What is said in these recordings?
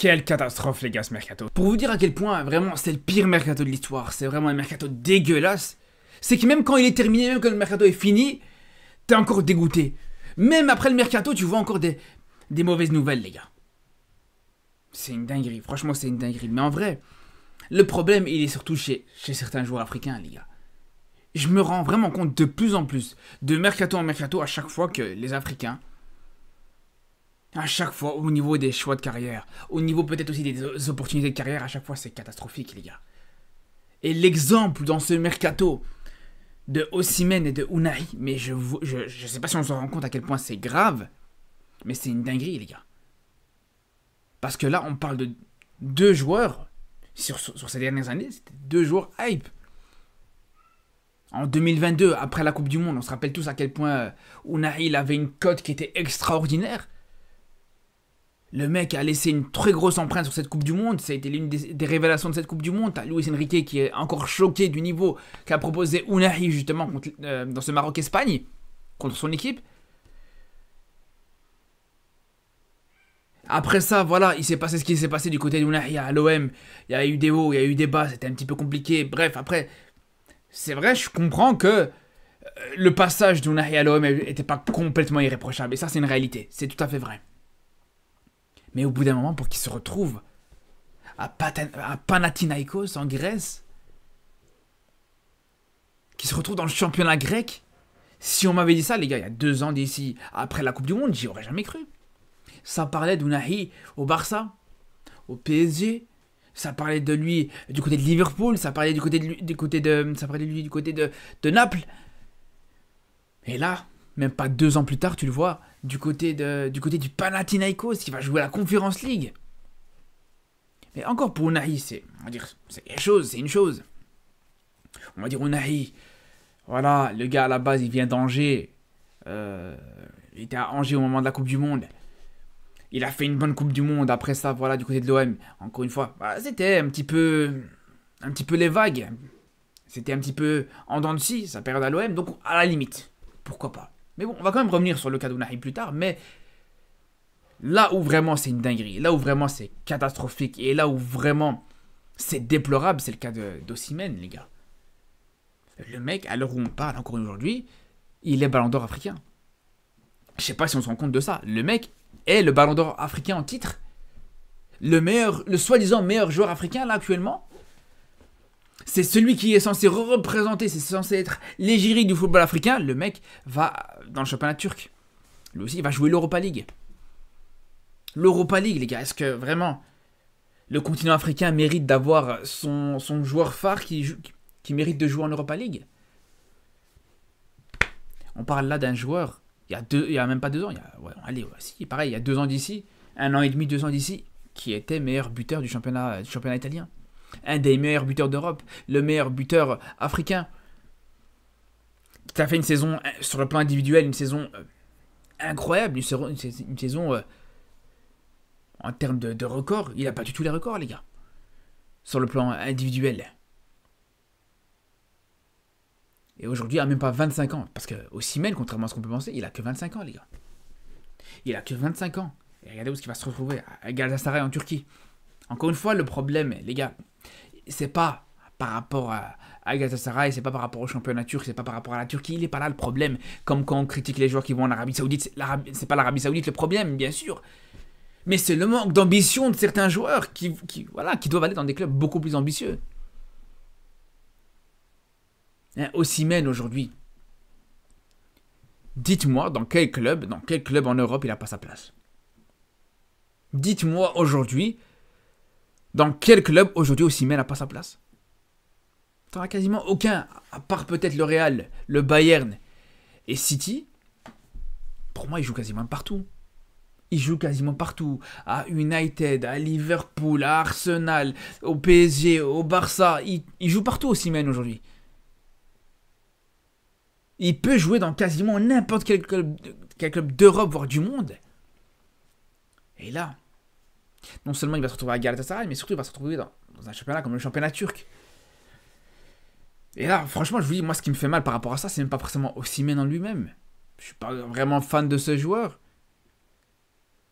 Quelle catastrophe les gars ce mercato. Pour vous dire à quel point vraiment c'est le pire mercato de l'histoire, c'est vraiment un mercato dégueulasse, c'est que même quand il est terminé, même quand le mercato est fini, t'es encore dégoûté. Même après le mercato, tu vois encore des, des mauvaises nouvelles les gars. C'est une dinguerie, franchement c'est une dinguerie. Mais en vrai, le problème il est surtout chez, chez certains joueurs africains les gars. Je me rends vraiment compte de plus en plus, de mercato en mercato, à chaque fois que les Africains à chaque fois, au niveau des choix de carrière, au niveau peut-être aussi des opportunités de carrière, à chaque fois c'est catastrophique, les gars. Et l'exemple dans ce mercato de Osimhen et de Unai, mais je ne je, sais pas si on se rend compte à quel point c'est grave, mais c'est une dinguerie, les gars. Parce que là, on parle de deux joueurs, sur, ces dernières années, c'était deux joueurs hype. En 2022, après la Coupe du Monde, on se rappelle tous à quel point euh, Unai il avait une cote qui était extraordinaire. Le mec a laissé une très grosse empreinte sur cette Coupe du Monde. Ça a été l'une des, révélations de cette Coupe du Monde. T'as Luis Enrique qui est encore choqué du niveau qu'a proposé Unai justement euh, dans ce Maroc-Espagne contre son équipe. Après ça, voilà, il s'est passé ce qui s'est passé du côté d'Unai à l'OM. Il y a eu des hauts, il y a eu des bas, c'était un petit peu compliqué. Bref, après, c'est vrai, je comprends que euh, le passage d'Unai à l'OM n'était pas complètement irréprochable. Et ça, c'est une réalité. C'est tout à fait vrai. Mais au bout d'un moment, pour qu'il se retrouve à, Panathinaikos en Grèce, qu'il se retrouve dans le championnat grec, si on m'avait dit ça, les gars, il y a deux ans d'ici, après la Coupe du Monde, j'y aurais jamais cru. Ça parlait d'Unahi au Barça, au PSG, ça parlait de lui du côté de Liverpool, ça parlait du côté de lui, du côté de, ça parlait de lui du côté de, de Naples. Et là, même pas deux ans plus tard, tu le vois, du côté, de, du, côté du Panathinaikos qui va jouer à la Conference League. Mais encore pour Unai c'est, dire, c'est quelque chose, c'est une chose. On va dire Unai voilà, le gars à la base, il vient d'Angers. Euh, il était à Angers au moment de la Coupe du Monde. Il a fait une bonne Coupe du Monde après ça, voilà, du côté de l'OM. Encore une fois, bah, c'était un petit peu, un petit peu les vagues. C'était un petit peu en dents de scie, sa période à l'OM, donc à la limite, pourquoi pas. Mais bon, on va quand même revenir sur le cas d'Ounahi plus tard, mais là où vraiment c'est une dinguerie, là où vraiment c'est catastrophique, et là où vraiment c'est déplorable, c'est le cas d'Ossimène, les gars. Le mec, à l'heure où on parle encore aujourd'hui, il est ballon d'or africain. Je sais pas si on se rend compte de ça. Le mec est le ballon d'or africain en titre. Le meilleur, le soi-disant meilleur joueur africain là actuellement c'est celui qui est censé représenter, c'est censé être l'égérie du football africain, le mec va dans le championnat turc. Lui aussi, il va jouer l'Europa League. L'Europa League, les gars, est-ce que vraiment le continent africain mérite d'avoir son, joueur phare qui, mérite de jouer en Europa League On parle là d'un joueur, il y, a deux, il y a même pas deux ans, il y a, allez, pareil, il y a deux ans d'ici, un an et demi, deux ans d'ici, qui était meilleur buteur du championnat italien un des meilleurs buteurs d'Europe, le meilleur buteur africain. Tu as fait une saison, euh, sur le plan individuel, une saison euh, incroyable, une saison, euh, en termes de, records. Il n'a pas du tout les records, les gars, sur le plan individuel. Et aujourd'hui, il n'a même pas 25 ans. Parce que même contrairement à ce qu'on peut penser, il a que 25 ans, les gars. Il a que 25 ans. Et regardez où il ce va se retrouver, à Galatasaray en Turquie. Encore une fois, le problème, les gars, c'est pas par rapport à, à Galatasaray, c'est pas par rapport au championnat turc, c'est pas par rapport à la Turquie, il est pas là le problème. Comme quand on critique les joueurs qui vont en Arabie Saoudite, c'est pas l'Arabie Saoudite le problème, bien sûr. Mais c'est le manque d'ambition de certains joueurs qui, voilà, qui doivent aller dans des clubs beaucoup plus ambitieux. Hein, aussi Ossimène aujourd'hui. Dites-moi dans quel club, dans quel club en Europe il n'a pas sa place. Dites-moi aujourd'hui dans quel club aujourd'hui CIMEN n'a pas sa place T'en as quasiment aucun, à part peut-être le Real, le Bayern et City. Pour moi, il joue quasiment partout. Il joue quasiment partout. À United, à Liverpool, à Arsenal, au PSG, au Barça. Il, joue partout aussi, même aujourd'hui. Il peut jouer dans quasiment n'importe quel club, quel club d'Europe, voire du monde. Et là, non seulement il va se retrouver à Galatasaray, mais surtout il va se retrouver dans, un championnat comme le championnat turc. Et là, franchement, je vous dis, moi, ce qui me fait mal par rapport à ça, c'est même pas forcément Osimhen en lui-même. Je suis pas vraiment fan de ce joueur.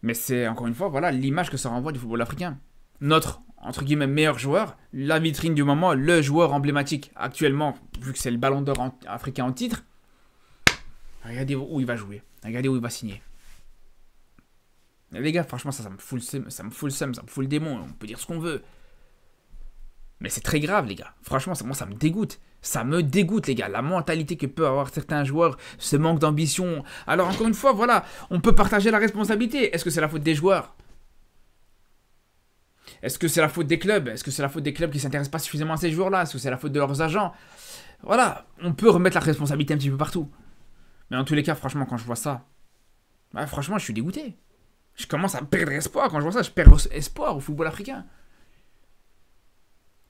Mais c'est, encore une fois, voilà, l'image que ça renvoie du football africain. Notre, entre guillemets, meilleur joueur, la vitrine du moment, le joueur emblématique actuellement, vu que c'est le ballon d'or africain en titre. Regardez où il va jouer. Regardez où il va signer. Les gars, franchement, ça, ça me fout le seum, ça me fout le ça me démon, on peut dire ce qu'on veut. Mais c'est très grave, les gars. Franchement, ça, moi, ça me dégoûte. Ça me dégoûte, les gars. La mentalité que peuvent avoir certains joueurs, ce manque d'ambition. Alors, encore une fois, voilà, on peut partager la responsabilité. Est-ce que c'est la faute des joueurs Est-ce que c'est la faute des clubs Est-ce que c'est la faute des clubs qui s'intéressent pas suffisamment à ces joueurs-là Est-ce que c'est la faute de leurs agents Voilà, on peut remettre la responsabilité un petit peu partout. Mais en tous les cas, franchement, quand je vois ça, bah, franchement, je suis dégoûté. Je commence à perdre espoir quand je vois ça. Je perds espoir au football africain.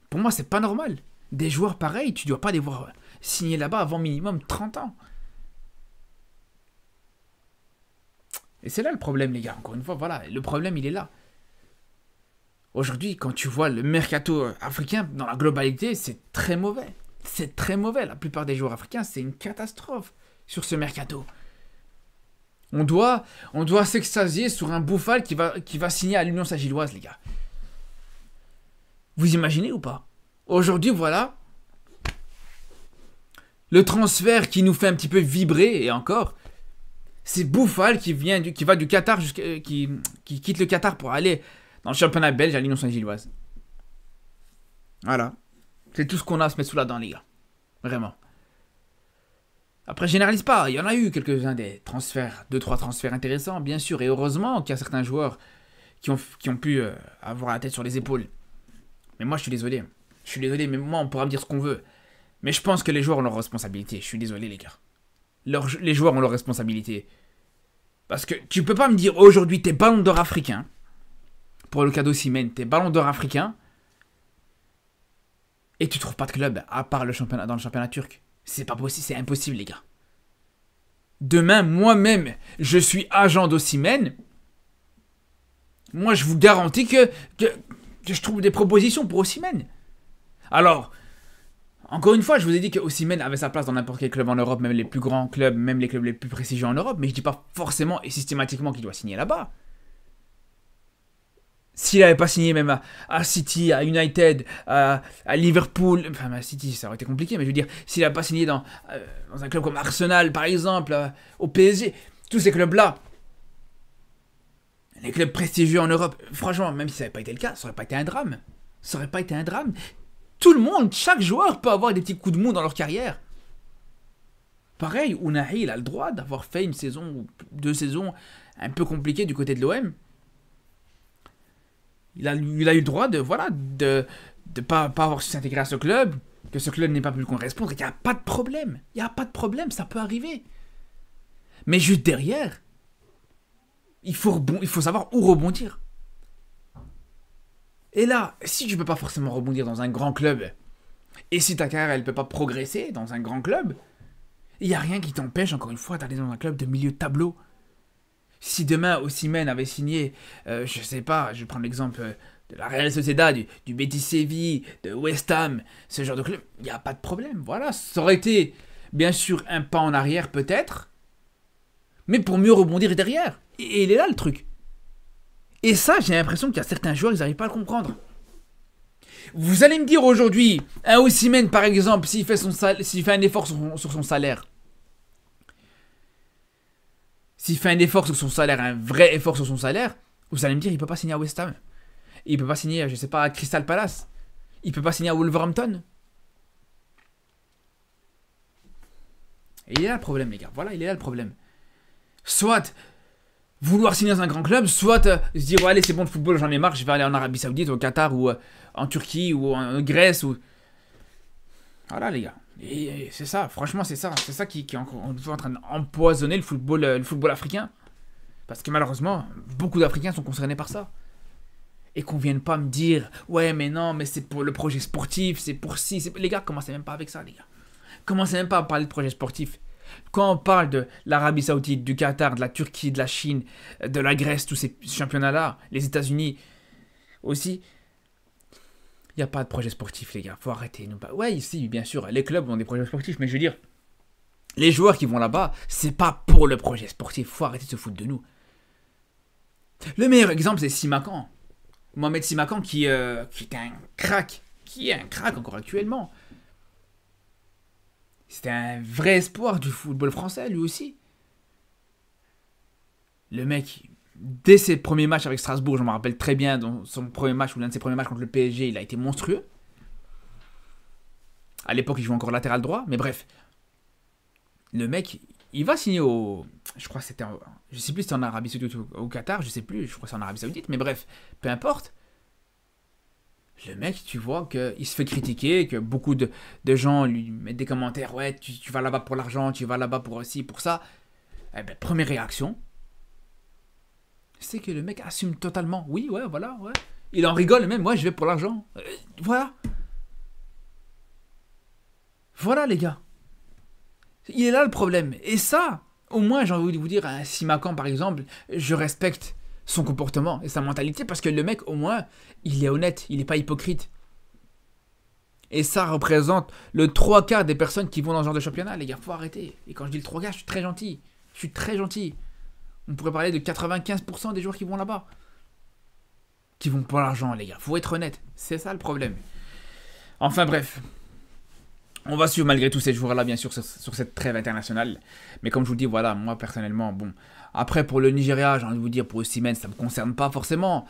Pour moi, c'est pas normal. Des joueurs pareils, tu dois pas les voir signer là-bas avant minimum 30 ans. Et c'est là le problème, les gars. Encore une fois, voilà, le problème, il est là. Aujourd'hui, quand tu vois le mercato africain dans la globalité, c'est très mauvais. C'est très mauvais. La plupart des joueurs africains, c'est une catastrophe sur ce mercato. On doit, on doit s'extasier sur un Bouffal qui va, qui va signer à l'Union Saint-Gilloise les gars. Vous imaginez ou pas Aujourd'hui, voilà. Le transfert qui nous fait un petit peu vibrer, et encore, c'est Bouffal qui, vient du, qui va du Qatar, jusqu'à, euh, qui, qui quitte le Qatar pour aller dans le championnat belge à l'Union Saint-Gilloise. Voilà. C'est tout ce qu'on a à se mettre sous la dent, les gars. Vraiment. Après, généralise pas, il y en a eu quelques-uns des transferts, deux trois transferts intéressants, bien sûr, et heureusement qu'il y a certains joueurs qui ont, pu euh, avoir la tête sur les épaules. Mais moi, je suis désolé. Je suis désolé, mais moi, on pourra me dire ce qu'on veut. Mais je pense que les joueurs ont leur responsabilité. Je suis désolé, les gars. les joueurs ont leur responsabilité Parce que tu peux pas me dire aujourd'hui, t'es ballon d'or africain. Pour le cadeau Simen, t'es ballon d'or africain. Et tu trouves pas de club à part le championnat, dans le championnat turc. C'est pas possible, c'est impossible, les gars. Demain, moi-même, je suis agent d'Ossimène. Moi, je vous garantis que, je trouve des propositions pour Ossimène. Alors, encore une fois, je vous ai dit que Ossimène avait sa place dans n'importe quel club en Europe, même les plus grands clubs, même les clubs les plus prestigieux en Europe, mais je dis pas forcément et systématiquement qu'il doit signer là-bas. S'il n'avait pas signé même à, City, à United, à, Liverpool, enfin à City ça aurait été compliqué, mais je veux dire, s'il n'avait pas signé dans, euh, dans, un club comme Arsenal par exemple, euh, au PSG, tous ces clubs-là, les clubs prestigieux en Europe, franchement, même si ça n'avait pas été le cas, ça n'aurait pas été un drame. Ça n'aurait pas été un drame. Tout le monde, chaque joueur peut avoir des petits coups de mou dans leur carrière. Pareil, Unai, il a le droit d'avoir fait une saison ou deux saisons un peu compliquées du côté de l'OM. Il a, eu le droit de, voilà, de ne pas, pas avoir su s'intégrer à ce club, que ce club n'ait pas pu lui correspondre. Il n'y a pas de problème. Il n'y a pas de problème, ça peut arriver. Mais juste derrière, il faut, il faut savoir où rebondir. Et là, si tu ne peux pas forcément rebondir dans un grand club, et si ta carrière elle ne peut pas progresser dans un grand club, il n'y a rien qui t'empêche, encore une fois, d'aller dans un club de milieu de tableau. Si demain Osimhen avait signé, je euh, je sais pas, je prends l'exemple euh, de la Real Sociedad, du, Betis de West Ham, ce genre de club, il n'y a pas de problème. Voilà, ça aurait été bien sûr un pas en arrière peut-être, mais pour mieux rebondir derrière. Et, il est là le truc. Et ça, j'ai l'impression qu'il y a certains joueurs, ils n'arrivent pas à le comprendre. Vous allez me dire aujourd'hui, un Osimhen, par exemple, s'il fait, son fait un effort sur son salaire, s'il fait un effort sur son salaire, un vrai effort sur son salaire, vous allez me dire, il peut pas signer à West Ham. Il peut pas signer, je sais pas, à Crystal Palace. Il peut pas signer à Wolverhampton. Et il est là le problème, les gars. Voilà, il est là le problème. Soit vouloir signer dans un grand club, soit euh, se dire, allez, c'est bon le football, j'en ai marre, je vais aller en Arabie Saoudite, au Qatar, ou euh, en Turquie, ou en Grèce, ou. Voilà, les gars. Et c'est ça, franchement, c'est ça. C'est ça qui, qui est en, train d'empoisonner le football, euh, le football africain. Parce que malheureusement, beaucoup d'Africains sont concernés par ça. Et qu'on vienne pas me dire, ouais, mais non, mais c'est pour le projet sportif, c'est pour si. Les gars, commencez même pas avec ça, les gars. Commencez même pas à parler de projet sportif. Quand on parle de l'Arabie Saoudite, du Qatar, de la Turquie, de la Chine, de la Grèce, tous ces championnats-là, les États-Unis aussi, n'y a pas de projet sportif, les gars. Faut arrêter. nous pas... Bah, ouais, ici, bien sûr, les clubs ont des projets sportifs, mais je veux dire, les joueurs qui vont là-bas, c'est pas pour le projet sportif. Faut arrêter de se foutre de nous. Le meilleur exemple, c'est Simacan. Mohamed Simacan, qui, euh, qui est un crack. Qui est un crack encore actuellement. C'était un vrai espoir du football français, lui aussi. Le mec, dès ses premiers matchs avec Strasbourg, je me rappelle très bien, dans son premier match ou l'un de ses premiers matchs contre le PSG, il a été monstrueux. À l'époque, il jouait encore latéral droit, mais bref. Le mec, il va signer au. Je crois que c'était. En... Je sais plus si c'était en Arabie Saoudite ou au Qatar, je sais plus, je crois que c'est en Arabie Saoudite, mais bref, peu importe. Le mec, tu vois qu'il se fait critiquer, que beaucoup de, gens lui mettent des commentaires Ouais, tu, vas là-bas pour l'argent, tu vas là-bas pour aussi, pour ça. Eh ben, première réaction, c'est que le mec assume totalement. Oui, ouais, voilà, ouais. Il en rigole même, moi je vais pour l'argent. Euh, voilà. Voilà les gars. Il est là le problème. Et ça, au moins j'ai envie de vous dire, si Macan, par exemple, je respecte son comportement et sa mentalité parce que le mec au moins, il est honnête, il n'est pas hypocrite. Et ça représente le 3 quarts des personnes qui vont dans ce genre de championnat. Les gars, faut arrêter. Et quand je dis le 3 quarts, je suis très gentil. Je suis très gentil. On pourrait parler de 95% des joueurs qui vont là-bas. Qui vont pour l'argent, les gars. Faut être honnête. C'est ça le problème. Enfin bref. On va suivre malgré tous ces joueurs-là, bien sûr, sur, cette trêve internationale. Mais comme je vous dis, voilà, moi personnellement, bon. Après, pour le Nigeria, j'ai envie de vous dire, pour Osimhen, ça ne me concerne pas forcément.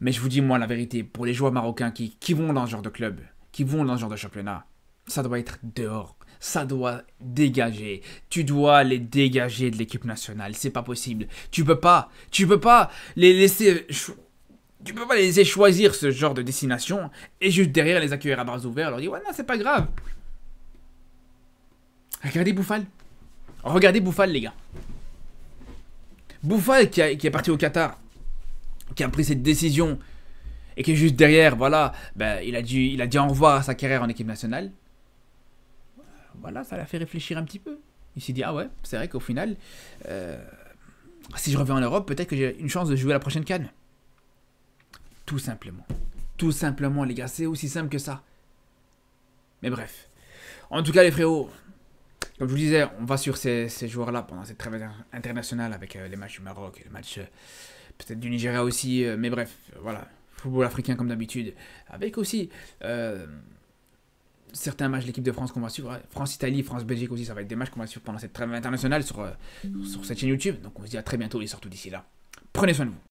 Mais je vous dis, moi, la vérité, pour les joueurs marocains qui, qui vont dans ce genre de club, qui vont dans ce genre de championnat, ça doit être dehors ça doit dégager. Tu dois les dégager de l'équipe nationale. C'est pas possible. Tu peux pas. Tu peux pas les laisser. Tu peux pas les laisser choisir ce genre de destination et juste derrière les accueillir à bras ouverts. Leur dire ouais non c'est pas grave. Regardez Bouffal. Regardez Bouffal les gars. Bouffal qui, est parti au Qatar, qui a pris cette décision et qui est juste derrière, voilà, ben, il, a dû, il a dit au revoir à sa carrière en équipe nationale voilà, ça l'a fait réfléchir un petit peu. Il s'est dit, ah ouais, c'est vrai qu'au final, euh, si je reviens en Europe, peut-être que j'ai une chance de jouer la prochaine canne. Tout simplement. Tout simplement, les gars, c'est aussi simple que ça. Mais bref. En tout cas, les frérots, comme je vous disais, on va sur ces, joueurs-là pendant cette trêve internationale avec euh, les matchs du Maroc, les matchs euh, peut-être du Nigeria aussi, mais bref, voilà, football africain comme d'habitude, avec aussi certains matchs l'équipe de France qu'on va suivre, hein, France-Italie, France-Belgique aussi, ça va être des matchs qu'on va suivre pendant cette trêve internationale sur, euh, sur cette chaîne YouTube. Donc on se dit à très bientôt et surtout d'ici là, prenez soin de vous.